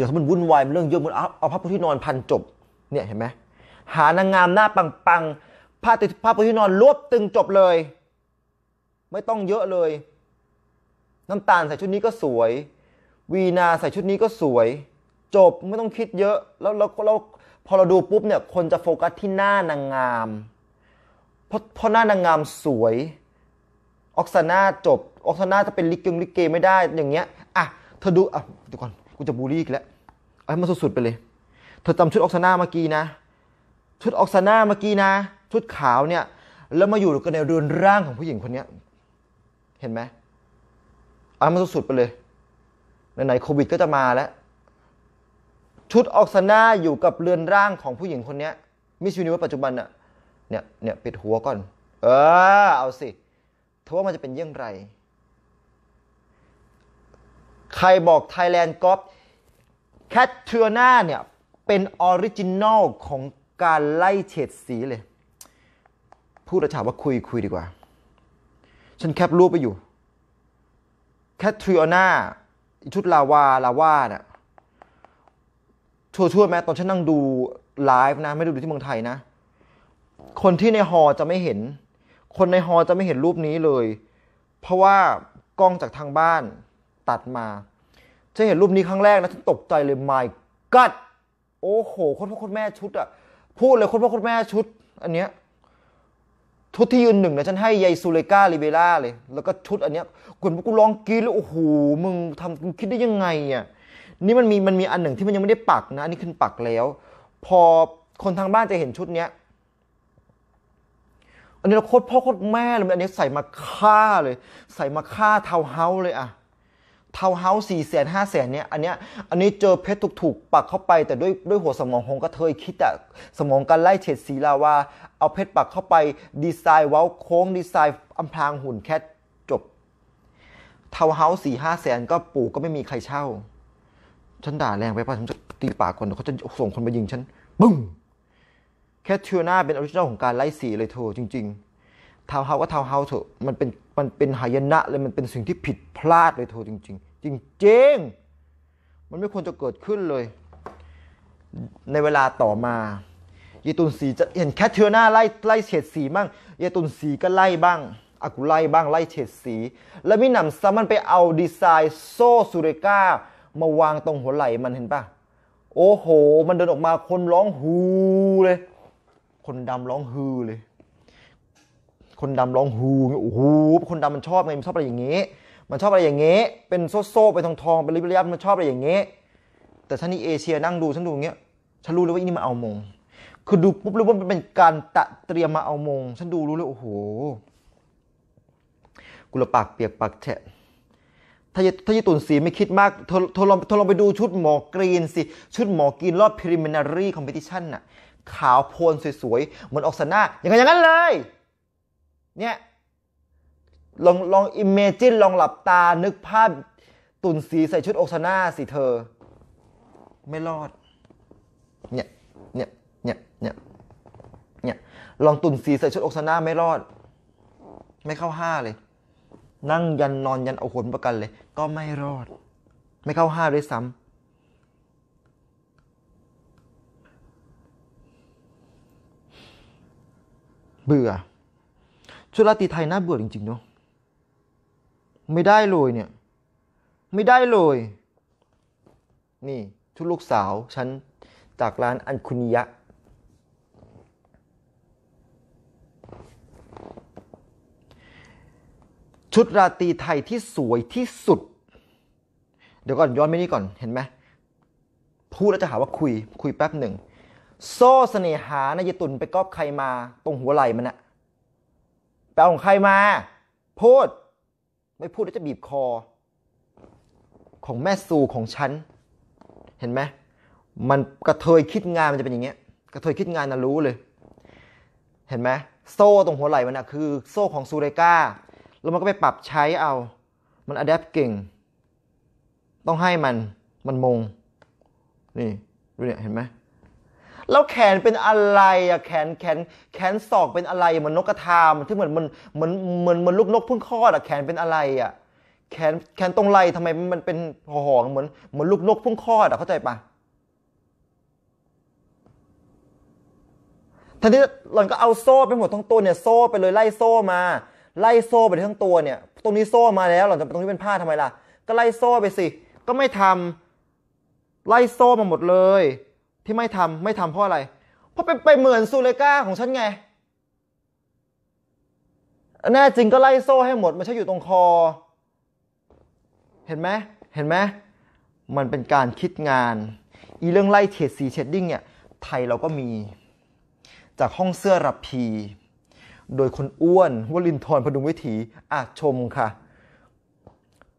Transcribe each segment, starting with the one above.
อย่าใหมันวุ่นวายเรื่องเยอะมันเอาเอาผ้าปูที่นอนพันจบเนี่ยเห็นไหมหานางงามหน้าปังๆผ้าติดผ้าปูที่นอนรวบตึงจบเลย ไม่ต้องเยอะเลย น้ำตาลใส่ชุดนี้ก็สวย วีนาใส่ชุดนี้ก็สวย จบไม่ต้องคิดเยอะ แล้วเราเราพอเราดูปุ๊บเนี่ยคนจะโฟกัสที่หน้านางงามเพราะเพราะหน้านางงามสวยออกซาน่าจบออกซาน่าจะเป็นลิกเกงลิกเกไม่ได้อย่างเงี้ยอ่ะ เธอดูอ่ะเดี๋ยวก่อนกูจะบูลลี่อีกแล้ว เอาให้มันสุดๆไปเลย เธอจำชุดออกซาน่าเมื่อกี้นะ ชุดออกซาน่าเมื่อกี้นะ ชุดขาวเนี่ย แล้วมาอยู่กันในเรือนร่างของผู้หญิงคนนี้ เห็นไหม เอาให้มันสุดๆไปเลยไหนๆโควิดก็จะมาแล้ว ชุดออกซาน่าอยู่กับเรือนร่างของผู้หญิงคนนี้มิสยูนิเวอร์ปัจจุบันอะเนี่ย เนี่ยปิดหัวก่อน เออ เอาสิเธอว่ามันจะเป็นเยี่ยงไรใครบอกไทยแลนด์กอล์ฟแคทเทอร์นาเนี่ยเป็นออริจินอลของการไล่เฉดสีเลย พูดระชาว่าคุยคุยดีกว่า ฉันแคปรูปไปอยู่แคทเทอร์นาชุดลาวาลาวาเนี่ยชัวชัวแม้ตอนฉันนั่งดูไลฟ์นะไม่ได้ดูที่เมืองไทยนะ คนที่ในฮอจะไม่เห็น คนในฮอจะไม่เห็นรูปนี้เลย เพราะว่ากล้องจากทางบ้านตัดมาฉันเห็นรูปนี้ครั้งแรกนะฉันตกใจเลย my god โอ้โหคนพ่อคนแม่ชุดอะพูดเลยคนพ่อคนแม่ชุดอันเนี้ยชุดที่ยืนหนึ่งนะฉันให้ยายซูเลกาลิเบล่าเลย แล้วก็ชุดอันเนี้ยกุนพวกกูร้องกิีแล้วโอ้โหมึงทำมึงคิดได้ยังไงอ่ะนี่มันมีมันมีอันหนึ่งที่มันยังไม่ได้ปักนะอันนี้ขึ้นปักแล้ว พอคนทางบ้านจะเห็นชุดเนี้ยอันนี้เราโคตรพ่อโคตรแม่เลยอันนี้ใส่มาฆ่าเลย ใส่มาฆ่าเทาเฮาเลยอ่ะเทาเฮาส์สี่แสนห้าแสนเนี่ยอันเนี้ยอันนี้เจอเพชรถูกๆปักเข้าไปแต่ด้วยด้วยหัวสมองของกระเทยคิดอะสมองการไล่เฉดสีลาว่าเอาเพชรปักเข้าไปดีไซน์เว้าโค้งดีไซน์อาพรางหุ่นแค่จบ เทาเฮาส์สี่ห้าแสนก็ปู่ก็ไม่มีใครเช่าฉันด่าแรงไปป่ะฉันจะตีปากคนเดี๋ยวเขาจะส่งคนมายิงฉันบึ้งแคทเทอร์นาเป็นออริจินอลของการไล่สีเลยเธอจริง ๆทาวเฮา ก็ทาวเฮาเถอะมันเป็น มันเป็นหายนะเลยมันเป็นสิ่งที่ผิดพลาดเลยเธอจริง ๆ จริงงมันไม่ควรจะเกิดขึ้นเลย ในเวลาต่อมาเยตุนสีจะเห็นแคทเทอร์นาไล่ ไล่เฉดสีบ้างเยตุนสีก็ไล่บ้างอากุไล่บ้างไล่เฉดสี แล้วมิหนำซ้ำมันไปเอาดีไซน์โซ่ซูเรก้า มาวางตรงหัวไหล่มันเห็นปะโอ้โห มันเดินออกมาคนร้องฮูเลย คนดำร้องฮือเลยคนดำร้องฮูโอ้โห คนดำมันชอบไงมันชอบอะไรอย่างนี้ มันชอบอะไรอย่างนี้ เป็นโซ่่ไปองทองเป็นริบเรียบมันชอบอะไรอย่างนี้ แต่ฉันนี่เอเชียนั่งดูฉันดูอย่างเงี้ย ฉันรู้เลยว่าอันี่มาเอามง คือดูปุ๊บรู้ว่ามันเป็นการตะเตรียมมาเอามง ฉันดูรู้เลยโอ้โหกุลปากเปียกปากแฉะ ถ้าถ้าญี่ปุ่นสีไม่คิดมากเธอเธอลองเธอลองไปดูชุดหมอกรีนสิ ชุดหมอกรีนรอบพรีเม m i ร a r y c o m ต e t i t น่ะ ขาวโพลสวยๆเหมือนออกสนาอย่างนั้นเลยเนี่ย ลองลองอิมเมจินลองหลับตานึกภาพตุนสีใส่ชุดโอซาน่าสิเธอ ไม่รอด เนี่ยเนี่ยเนี่ย เนี่ย เนี่ย ลองตุนสีใส่ชุดโอซาน่าไม่รอด ไม่เข้าห้าเลย นั่งยันนอนยันเอาขนประกันเลย ก็ไม่รอด ไม่เข้าห้าด้วยซ้ำเบื่อชุดราตรีไทยน่าเบื่อจริง ๆ เนาะ ไม่ได้เลยเนี่ย ไม่ได้เลย นี่ ชุดลูกสาวฉันจากร้านอันคุนิยะ ชุดราตรีไทยที่สวยที่สุด เดี๋ยวก่อน ย้อนไปนี่ก่อน เห็นไหม พูดแล้วจะหาว่าคุย คุยแป๊บหนึ่ง โซ่เสน่หาในยตุนไปกอบใครมาตรงหัวไหล่มันอะเอาของใครมา พูดไม่พูดแล้วจะบีบคอ ของแม่สู่ของฉัน เห็นไหมมันกระเทยคิดงานมันจะเป็นอย่างเงี้ย กระเทยคิดงานนะรู้เลย เห็นไหมโซ่ตรงหัวไหล่มันอะคือโซ่ของซูเรกาแล้วมันก็ไปปรับใช้เอา มันอัดแอปเก่ง ต้องให้มันมันมง นี่ดูเนี่ย เห็นไหมแล้วแขนเป็นอะไรอะแขนแขนแขนศอกเป็นอะไรเหมือนนกกระทามที่เหมือนมันเหมือนเหมือนเหมือนลูกนกเพิ่งคลอดอะแขนเป็นอะไรอะแขนแขนตรงไหลทำไมมันเป็นห่อเหมือนเหมือนลูกนกเพิ่งคลอดอะเข้าใจปะทันทีหล่อนก็เอาโซ่ไปหมดทั้งตัวเนี่ยโซ่ไปเลยไล่โซ่มาไล่โซ่ไปทั้งตัวเนี่ย ตรงนี้โซ่มาแล้วหล่อนจะตรงนี้เป็นผ้าทำไมล่ะก็ไล่โซ่ไปสิ ก็ไม่ทำไล่โซ่มาหมดเลยที่ไม่ทำไม่ทำเพราะอะไร เพราะไปไปเหมือนซูเลกาของฉันไง แน่จริงก็ไล่โซ่ให้หมด มันใช่อยู่ตรงคอ เห็นไหมเห็นไหม มันเป็นการคิดงาน อีเรื่องไล่เฉดสีเชดดิ้งเนี่ยไทยเราก็มี จากห้องเสื้อรับพีโดยคนอ้วนวลินทรพดุงวิถี อาชมค่ะ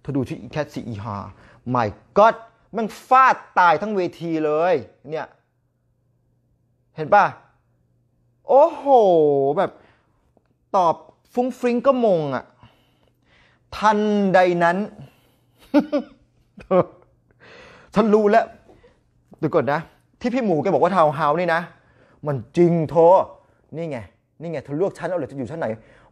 เธอดูชื่อแคทซีอีฮาไม่ก็มันฟาดตายทั้งเวทีเลย เนี่ย เห็นป่ะ โอ้โห แบบตอบฟุ้งฟริ้งก็มงอะ่ะทันใดนั้น ฉันรู้แล้วดูก่อนนะ ที่พี่หมูแกบอกว่าทาวเฮาส์นี่นะ มันจริงโทนี่ไงนี่ไงเธอเลือกชั้นเอาเลยจะอยู่ชั้นไหน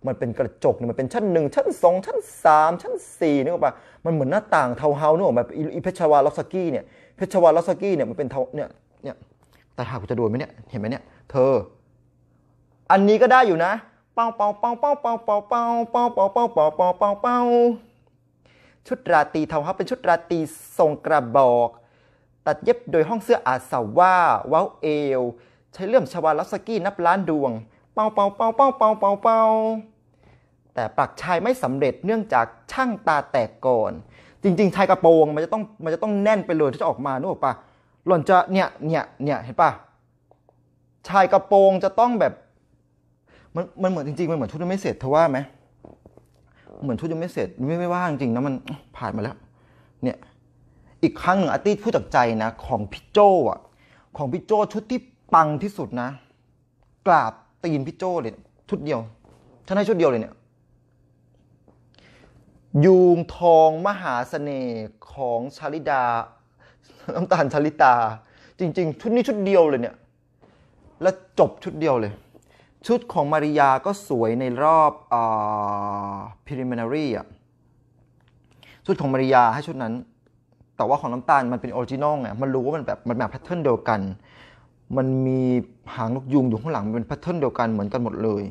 มันเป็นกระจกเนี่ยมันเป็นชั้นหนึ่ง ชั้นสองชั้นสามชั้นสี่นึกออกปะมันเหมือนหน้าต่างเทาเฮาเนึกออกบหอีเพชวาลอสกี้เนี่ย เพชวาลอสกี้เนี่ยมันเป็นเทาเนี่ยเนี่ยแต่หากจะโดนไหมเนี่ย เห็นไหมเนี่ย เธอ อันนี้ก็ได้อยู่นะเป่าเป่าเป่าเป่าเป่าเป่าเป่าเป่าเป่าเป่าเป่าเป่าเป่าเป่าชุดราตรีเทาเฮาเป็นชุดราตรีทรงกระบอก ตัดเย็บโดยห้องเสื้ออาสาว่าว้าเอว ใช้เลื่อมชวาลอสกี้นับล้านดวงเป่าเป่าเป่าเป่าเป่าเป่าเป่าแต่ปลักชายไม่สำเร็จเนื่องจากช่างตาแตกก่อน จริง ๆ ชายกระโปรงมันจะต้องมันจะต้องแน่นไปเลยที่จะออกมานึกออกปะหล่อนจะเนี่ยเนี่ยเนี่ยเห็นปะชายกระโปรงจะต้องแบบมันมันเหมือนจริงๆมันเหมือนชุดยังไม่เสร็จเธอว่าไหมเหมือนชุดยังไม่เสร็จไม่ไม่ว่าจริงๆนะมันผ่านมาแล้วเนี่ยอีกครั้งหนึ่งอาร์ตี้พูดจากใจนะ ของพี่โจอ่ะของพี่โจชุดที่ปังที่สุดนะกราบตีนพี่โจ้เลย ชุดเดียวท่านให้ชุดเดียวเลยเนี่ยยูงทองมหาสเสน่ห์ของชาลิดาน้ำตาลชาลิตา จริงๆ ชุดนี้ชุดเดียวเลยเนี่ยและจบชุดเดียวเลย ชุดของมาริยาก็สวยในรอบอ่าพิ e l i m i n a r อ่ะชุดของมาริยาให้ชุดนั้น แต่ว่าของน้ำตาลมันเป็นออริจินอลไงมันรู้ว่ามันแบบมันแบบแพทเทิร์นเดียวกันมันมีหางนกยุงอยู่ข้างหลังเป็นแพทเทิร์นเดียวกันเหมือนกันหมดเลย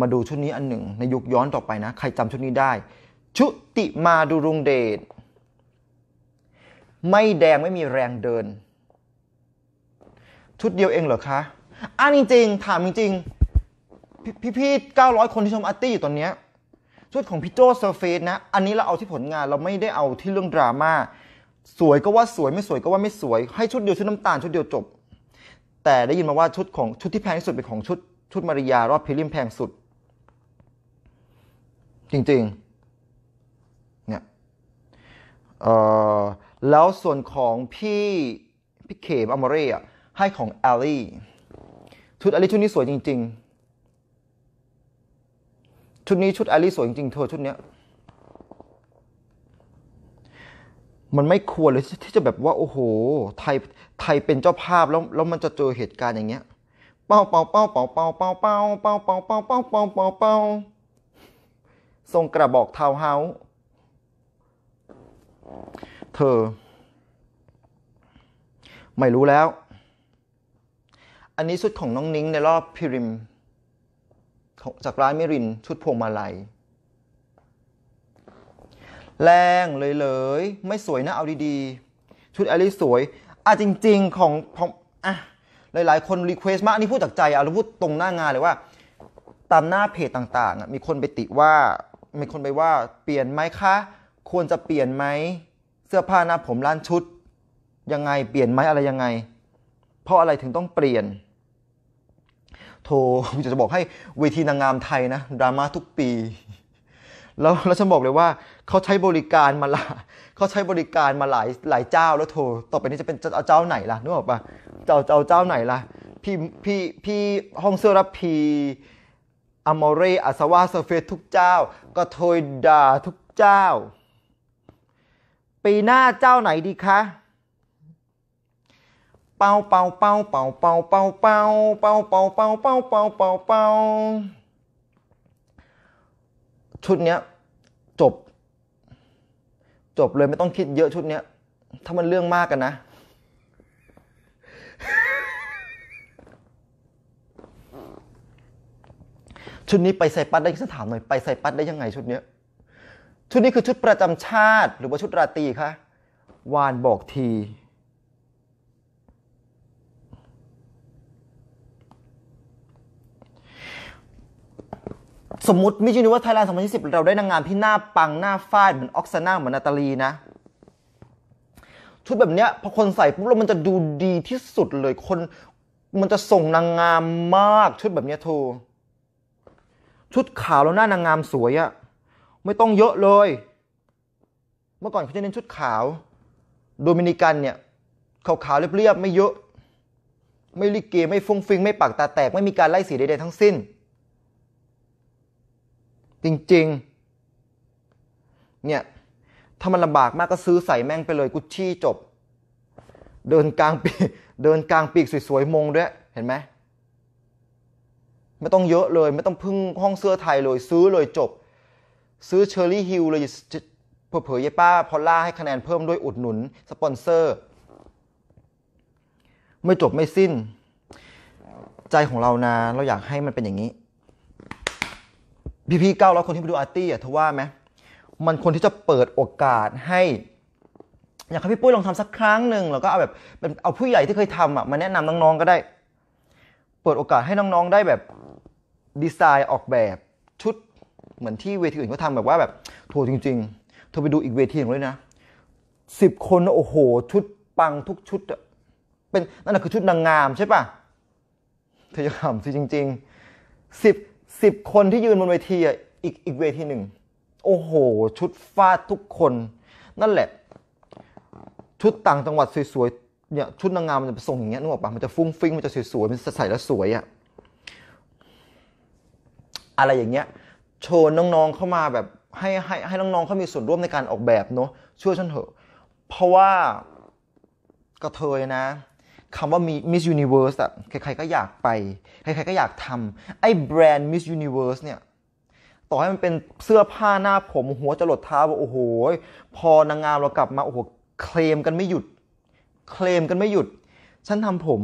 มาดูชุดนี้อันหนึ่ง ในยุคย้อนต่อไปนะ ใครจำชุดนี้ได้ ชุติมาดูรุงเดชไม่แดงไม่มีแรงเดิน ชุดเดียวเองเหรอคะอันจริงๆถามจริงๆ พี่พี่เก้าร้อยคนที่ชมอาร์ตี้อยู่ตอนเนี้ย ชุดของพี่โจเซอร์เฟสนะอันนี้เราเอาที่ผลงาน เราไม่ได้เอาที่เรื่องดราม่าสวยก็ว่าสวยไม่สวยก็ว่าไม่สวยให้ชุดเดียวชุดน้ำตาลชุดเดียวจบ แต่ได้ยินมาว่าชุดของชุดที่แพงที่สุดเป็นของชุดชุดมาริยารอบพรีลิมแพงสุด จริงๆเนี่ยเอ่อแล้วส่วนของพี่พี่เขมอมเร่อะให้ของแอลลี่ชุดแอลลี่ชุดนี้สวยจริง ๆ ชุดนี้ชุดแอลลี่สวยจริงๆเธอชุดเนี้ยมันไม่ควรเลยที่จะแบบว่าโอ้โหไทยไทยเป็นเจ้าภาพแล้วแล้วมันจะเจอเหตุการณ์อย่างเงี้ย เป้าเป้าเป้าเป้าเป้าเป้าเป้าเป้าเป้าเป้าเป้าเป้าเป้าเป้าทรงกระบอกเท้าเฮาเธอ ไม่รู้แล้ว อันนี้ชุดของน้องนิ้งในรอบพิริมจากร้านมิรินชุดพวงมาลัยแรงเลยเลยไม่สวยนะเอาดีๆชุดอลิสวยอ่ะจริง ๆของของอ่ะหลายๆ คนรีเควสต์มากนี่พูดจากใจเอาพูดตรงหน้างานเลยว่า ตามหน้าเพจต่างๆมีคนไปติว่ามีคนไปว่าเปลี่ยนไหมคะ ควรจะเปลี่ยนไหมเสื้อผ้าหน้าผมร้านชุด ยังไงเปลี่ยนไหมอะไรยังไง เพราะอะไรถึงต้องเปลี่ยนโทรจะบอกให้เวทีนางงามไทยนะดราม่าทุกปีแล้วแล้วฉันบอกเลยว่าเขาใช้บริการมาหลายเขาใช้บริการมาหลายหลายเจ้าแล้วโทร ต่อไปนี้จะเป็นเจ้าไหนล่ะนึกออกปะเจ้าเจ้าเจ้าไหนล่ะพี่พี่พี่ห้องเสื้อรับพีอามอเรอัสวาเซเฟทุกเจ้า ก็โทยด่าทุกเจ้า ปีหน้าเจ้าไหนดีคะ เป่าเป่าเป่าเป่าเป่าเป่าเป่าเป่าเป่าเป่าเป่าเป่าเป่าชุดเนี้ยจบ จบเลยไม่ต้องคิดเยอะชุดเนี้ยถ้ามันเรื่องมากกันนะ ชุดนี้ไปใส่ปัดได้ฉันถามหน่อยไปใส่ปัดได้ยังไงชุดเนี้ยชุดนี้คือชุดประจำชาติหรือว่าชุดราตรีคะวานบอกทีสมมติมิจิโนว่าไทยแลนด์2020เราได้นางงามที่หน้าปังหน้าฟาดเหมือนออกซาน่าเหมือนนาตาลีนะชุดแบบเนี้ยพอคนใส่ปุ๊บแล้วมันจะดูดีที่สุดเลย คนมันจะส่งนางงามมาก ชุดแบบเนี้ยโท ชุดขาวแล้วหน้านางงามสวยอะไม่ต้องเยอะเลย เมื่อก่อนเขาจะเน้นชุดขาว โดมินิกันเนี่ยขาวๆเรียบๆไม่เยอะ ไม่ลิเกไม่ฟุ้งฟิงไม่ปาก ตาแตก ไม่มีการไล่สีใดๆทั้งสิ้นจริงๆ เนี่ย ถ้ามันลำบากมากก็ซื้อใส่แม่งไปเลย กุชชี่จบ เดินกลางปีเดินกลางปีกสวยๆมงด้วย เห็นไหม ไม่ต้องเยอะเลย ไม่ต้องพึ่งห้องเสื้อไทยเลย ซื้อเลยจบ ซื้อเชอร์รี่ฮิลเลยเผยๆยายป้า พอล่าให้คะแนนเพิ่มด้วยอุดหนุนสปอนเซอร์ ไม่จบไม่สิ้น ใจของเรานะเราอยากให้มันเป็นอย่างนี้พี่พี่เก้าร้อยคนที่มาดูอาร์ตี้อ่ะทว่าไหมมันคนที่จะเปิดโอกาสให้อยากให้พี่ปุ้ยลองทำสักครั้งหนึ่งแล้วก็เอาแบบเป็นเอาผู้ใหญ่ที่เคยทำอ่ะมาแนะนำน้องๆก็ได้ เปิดโอกาสให้น้องๆได้แบบดีไซน์ออกแบบชุดเหมือนที่เวทีอื่นเขาทำแบบว่าแบบโรจริงๆเธอไปดูอีกเวทีหนึ่งเลยนะสิบคนโอ้โหชุดปังทุกชุดเป็นนั่นแหะคือชุดนางงามใช่ปะเธอจะขำสิจริงๆสิบสิบคนที่ยืนบนเวทีอ่ะอีกอีกเวทีหนึ่งโอ้โห ชุดฟาดทุกคน นั่นแหละ ชุดต่างจังหวัดสวยๆเนี่ยชุดนางงามมันจะส่งอย่างเงี้ยนึกออกปะมันจะฟุ้งฟิ้งมันจะสวยๆ มันใส่แล้วสวยอ่ะอะไรอย่างเงี้ยโชว์น้องๆ เข้ามาแบบให้ให้ให้น้องๆเขามีส่วนร่วมในการออกแบบเนาะช่วยฉันเถอะ เพราะว่ากระเทยนะคำว่ามี Miss Universe อะใครๆก็อยากไป ใครๆก็อยากทำไอ้แบรนด์ Miss Universe เนี่ย ต่อให้มันเป็นเสื้อผ้าหน้าผม หัวจรดเท้าโอ้โห พอนางงามเรากลับมาโอ้โห เคลมกันไม่หยุด เคลมกันไม่หยุด ฉันทำผม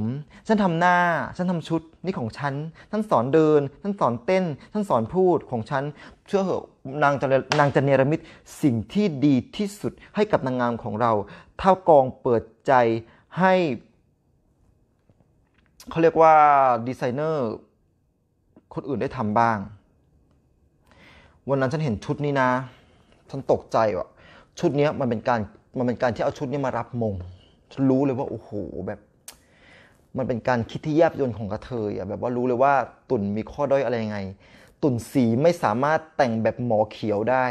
ฉันทำหน้า ฉันทำชุดนี่ของฉัน ฉันสอนเดินฉันสอนเต้นฉันสอนพูดของฉันเชื่อเหอะนางจะนางจะเนรมิตสิ่งที่ดีที่สุดให้กับนางงามของเรา เท่ากองเปิดใจให้เขาเรียกว่าดีไซเนอร์คนอื่นได้ทำบ้าง วันนั้นฉันเห็นชุดนี้นะ ฉันตกใจว่ะ ชุดนี้มันเป็นการมันเป็นการที่เอาชุดนี้มารับมง ฉันรู้เลยว่าโอ้โหแบบ มันเป็นการคิดที่แยบยนของกระเทยอ่ะแบบว่ารู้เลยว่าตุ่นมีข้อด้อยอะไรไง ตุ่นสีไม่สามารถแต่งแบบหมอเขียวได้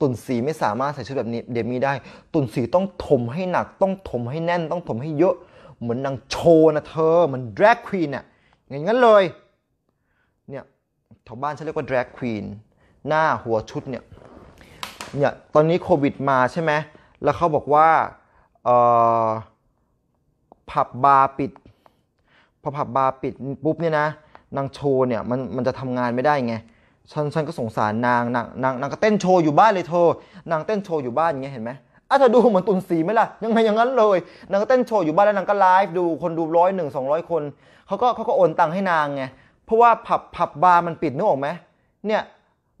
ตุ่นสีไม่สามารถใส่ชุดแบบนี้เดมี่ได้ ตุ่นสีต้องถมให้หนัก ต้องถมให้แน่นต้องถมให้เยอะเหมือนนางโชว์นะเธอเหมือน drag queen เนี่ยอย่างนั้นเลย เนี่ยแถวบ้านฉันเรียกว่า drag queen หน้าหัวชุดเนี่ย เนี่ยตอนนี้โควิดมาใช่ไหม แล้วเขาบอกว่าผับบาร์ปิด พอผับบาร์ปิดปุ๊บเนี่ยนะนางโชว์เนี่ยมันมันจะทำงานไม่ได้ไง ฉันฉันก็สงสารนางนางนาง นางก็เต้นโชว์อยู่บ้านเลยเธอ นางเต้นโชว์อยู่บ้านอย่างเงี้ยเห็นไหมอาจจะดูเหมือนตุนสีไหมล่ะยังไงอย่างนั้นเลยนางก็เต้นโชว์อยู่บ้านแล้วนางก็ไลฟ์ดูคนดูร้อยหนึ่งสองร้อยคนเขาก็เขาก็โอนตังค์ให้นางไงเพราะว่าผับผับบาร์มันปิดนึกออกไหมเนี่ย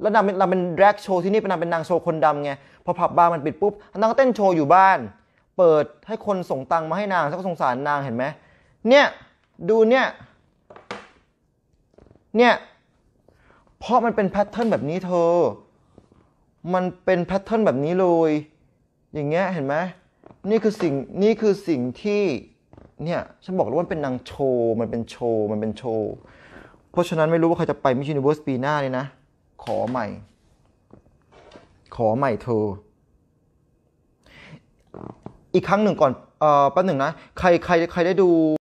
แล้วนางเป็นนางเป็นแร็กโชว์ที่นี่เป็นนางเป็นนางโชว์คนดำไงพอผับบาร์มันปิดปุ๊บนางก็เต้นโชว์อยู่บ้าน เปิดให้คนส่งตังค์มาให้นางสักสงสารนางเห็นไหมเนี่ยดูเนี่ยเนี่ยเพราะมันเป็นแพทเทิร์นแบบนี้เธอมันเป็นแพทเทิร์นแบบนี้เลยอย่างเงี้ยเห็นไหมนี่คือสิ่งนี่คือสิ่งที่เนี่ยฉันบอกแล้วว่าเป็นนางโชว์มันเป็นโชว์ มันเป็นโชว์ เพราะฉะนั้นไม่รู้ว่าเขาจะไปมิชชันเวิร์สปีหน้าเลยนะ ขอใหม่ ขอใหม่เธออีกครั้งหนึ่งก่อนเอ่อแป๊บหนึ่งนะใครใครใครได้ดู